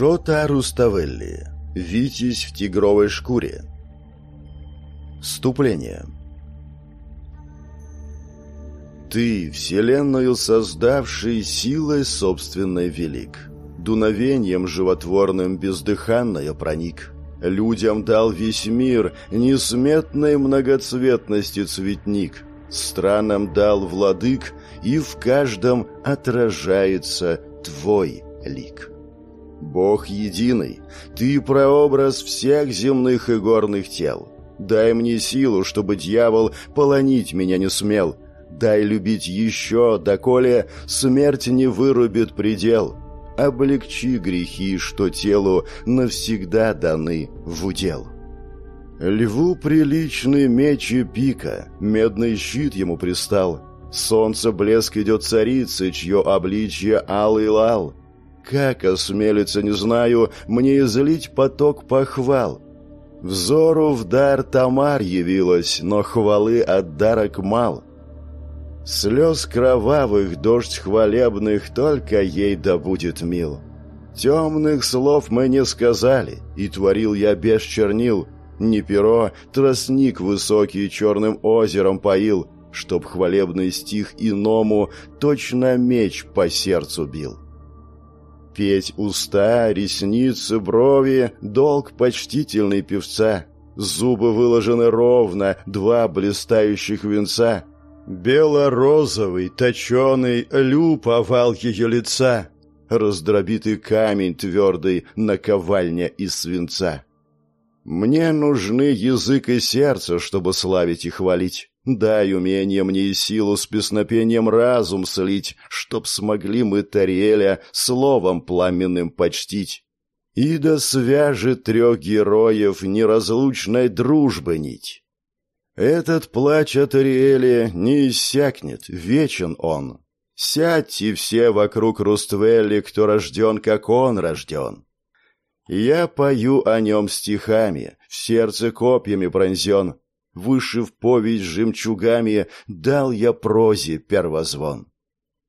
Шота Руставелли. Витязь в тигровой шкуре. Вступление. Ты, вселенную создавший, силой собственной велик. Дуновением животворным бездыханное проник. Людям дал весь мир, несметной многоцветности цветник. Странам дал владык, и в каждом отражается твой лик. Бог единый, ты прообраз всех земных и горных тел. Дай мне силу, чтобы дьявол полонить меня не смел. Дай любить еще, доколе смерть не вырубит предел. Облегчи грехи, что телу навсегда даны в удел. Льву приличный меч и пика, медный щит ему пристал. Солнце блеск идет царицы, чье обличье алый лал. Как осмелиться, не знаю, мне излить поток похвал? Взору в дар Тамар явилась, но хвалы от дарок мал. Слез кровавых дождь хвалебных только ей да будет мил. Темных слов мы не сказали, и творил я без чернил. Не перо, тростник высокий черным озером поил, чтоб хвалебный стих иному точно меч по сердцу бил. Петь уста, ресницы, брови, долг почтительный певца. Зубы выложены ровно, два блистающих венца. Бело-розовый, точеный, люб овал ее лица. Раздробитый камень твердый, наковальня из свинца. Мне нужны язык и сердце, чтобы славить и хвалить. Дай умение мне и силу с песнопением разум слить, Чтоб смогли мы Тариэля словом пламенным почтить. И да свяжет трех героев неразлучной дружбы нить. Этот плач от Ариэли не иссякнет, вечен он. Сядьте все вокруг Руствели, кто рожден, как он рожден. Я пою о нем стихами, в сердце копьями пронзен, вышив повесть жемчугами, дал я прозе первозвон.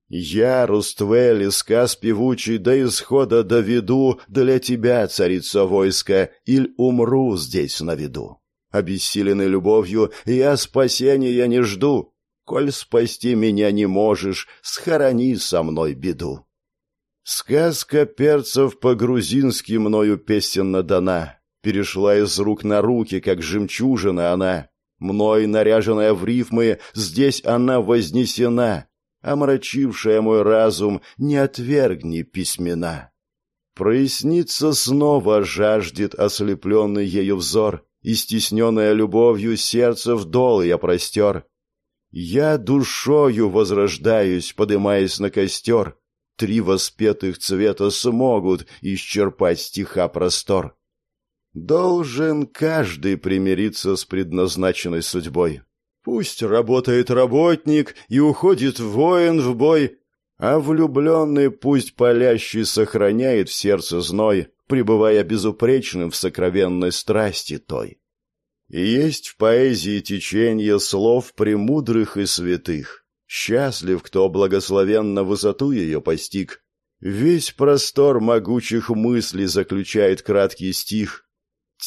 Я, Руствель, из сказ певучий, до исхода доведу для тебя, царица войска, иль умру здесь на виду. Обессиленный любовью, я спасения не жду. Коль спасти меня не можешь, схорони со мной беду. Сказка перцев по-грузински мною песенно дана. Перешла из рук на руки, как жемчужина она мной наряженная в рифмы, здесь она вознесена, омрачившая мой разум, не отвергни письмена. Проясниться снова жаждет ослепленный ею взор, и стесненное любовью сердце вдол я простер. Я душою возрождаюсь, подымаясь на костер. Три воспетых цвета смогут исчерпать стиха простор. Должен каждый примириться с предназначенной судьбой. Пусть работает работник и уходит воин в бой, а влюбленный пусть палящий сохраняет в сердце зной, пребывая безупречным в сокровенной страсти той. И есть в поэзии течение слов премудрых и святых. Счастлив, кто благословенно высоту ее постиг. Весь простор могучих мыслей заключает краткий стих,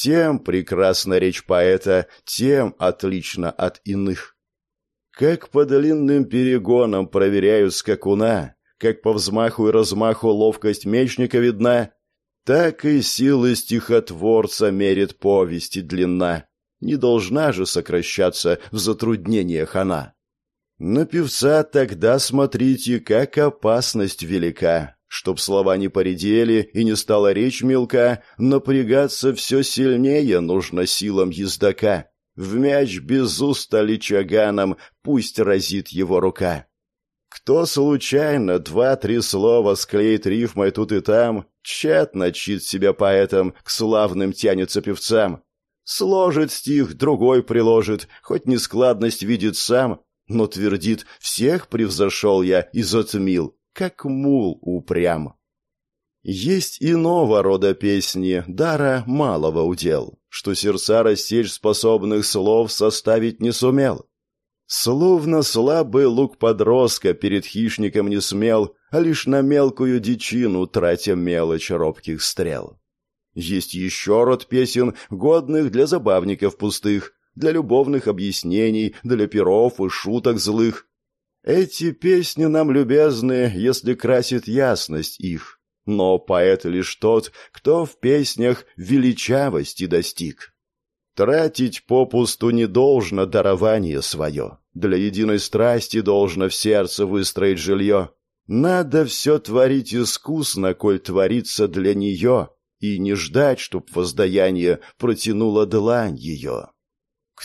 тем прекрасна речь поэта, тем отлично от иных. Как по длинным перегонам проверяют скакуна, как по взмаху и размаху ловкость мечника видна, так и силы стихотворца мерит повести длина. Не должна же сокращаться в затруднениях она. На певца тогда смотрите, как опасность велика. Чтоб слова не поредели и не стала речь мелка, напрягаться все сильнее нужно силам ездока. В мяч без уста чаганом, пусть разит его рука. Кто случайно два-три слова склеит рифмой тут и там, тщетно чит себя поэтом, к славным тянется певцам. Сложит стих, другой приложит, хоть нескладность видит сам, но твердит «всех превзошел я и затмил» как мул упрям. Есть иного рода песни, дара малого удел, что сердца рассечь способных слов составить не сумел. Словно слабый лук подростка перед хищником не смел, а лишь на мелкую дичину тратя мелочь робких стрел. Есть еще род песен, годных для забавников пустых, для любовных объяснений, для перов и шуток злых, эти песни нам любезны, если красит ясность их, но поэт лишь тот, кто в песнях величавости достиг. Тратить попусту не должно дарование свое, для единой страсти должно в сердце выстроить жилье. Надо все творить искусно, коль творится для нее, и не ждать, чтоб воздаяние протянуло длань ее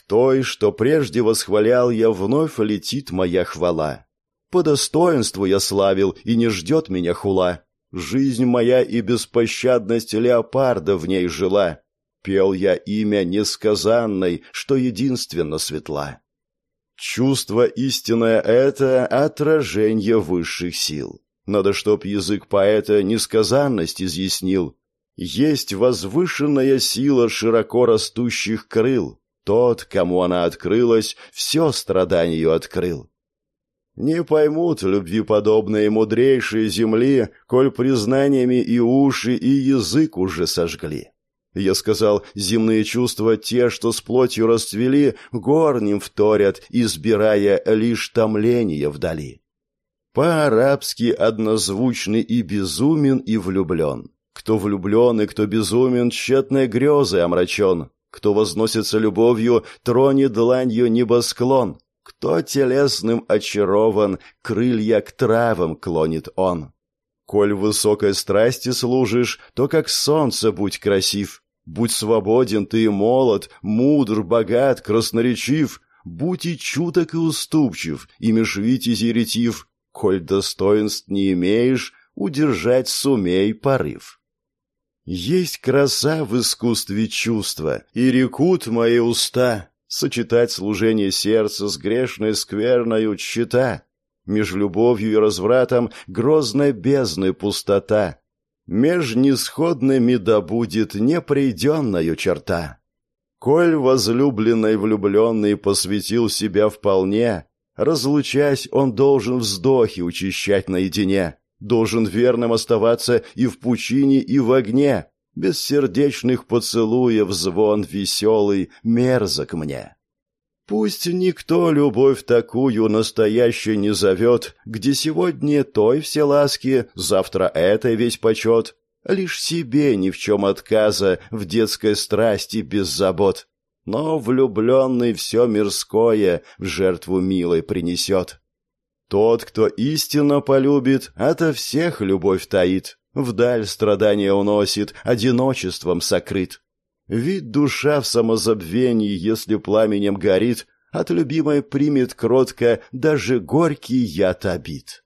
той, что прежде восхвалял я, вновь летит моя хвала. По достоинству я славил, и не ждет меня хула. Жизнь моя и беспощадность леопарда в ней жила. Пел я имя несказанной, что единственно светла. Чувство истинное это отражение высших сил. Надо, чтоб язык поэта несказанность изъяснил. Есть возвышенная сила широко растущих крыл, тот, кому она открылась, все страданию открыл. Не поймут любви подобные мудрейшие земли, коль признаниями и уши, и язык уже сожгли. Я сказал, земные чувства те, что с плотью расцвели, горним вторят, избирая лишь томление вдали. По-арабски однозвучный и безумен, и влюблен. Кто влюблен и кто безумен, тщетной грезы омрачен. Кто возносится любовью, тронет дланью небосклон. Кто телесным очарован, крылья к травам клонит он. Коль высокой страсти служишь, то как солнце будь красив. Будь свободен ты и молод, мудр, богат, красноречив. Будь и чуток и уступчив, и меж витязи Коль достоинств не имеешь, удержать сумей порыв. Есть краса в искусстве чувства, и рекут мои уста. Сочетать служение сердца с грешной скверною чита. Меж любовью и развратом грозной бездны пустота. Меж нисходными добудет непрейденною черта. Коль возлюбленный влюбленный посвятил себя вполне, Разлучаясь, он должен вздохи учащать наедине должен верным оставаться и в пучине, и в огне. Без сердечных поцелуев звон веселый мерзок мне. Пусть никто любовь такую настоящую не зовет, где сегодня той все ласки, завтра этой весь почет. Лишь себе ни в чем отказа, в детской страсти без забот. Но влюбленный все мирское в жертву милой принесет. Тот, кто истинно полюбит, ото всех любовь таит, Вдаль страдания уносит, одиночеством сокрыт. Ведь душа в самозабвении, если пламенем горит, От любимой примет кротко даже горький яд обид.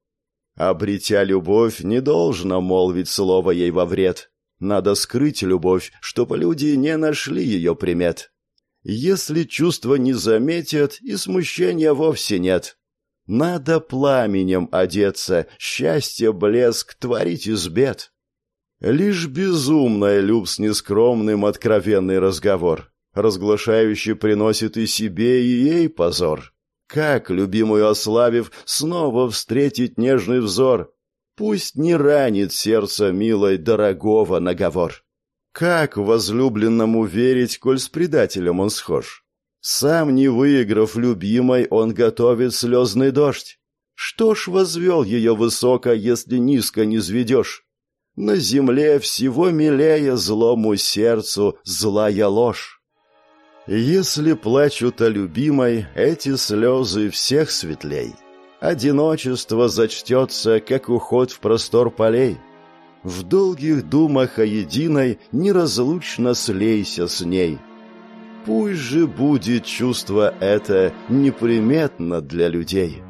Обретя любовь, не должно молвить слово ей во вред. Надо скрыть любовь, чтоб люди не нашли ее примет. Если чувства не заметят, и смущения вовсе нет, надо пламенем одеться, счастье, блеск, творить из бед. Лишь безумная люб с нескромным откровенный разговор, разглашающий приносит и себе, и ей позор. Как, любимую ославив, снова встретить нежный взор? Пусть не ранит сердце милой дорогого наговор. Как возлюбленному верить, коль с предателем он схож? Сам не выиграв любимой, он готовит слезный дождь. Что ж возвел ее высоко, если низко не зведешь? На земле всего милее злому сердцу злая ложь. Если плачут о любимой, эти слезы всех светлей. Одиночество зачтется, как уход в простор полей. В долгих думах о единой неразлучно слейся с ней — Пусть же будет чувство это неприметно для людей.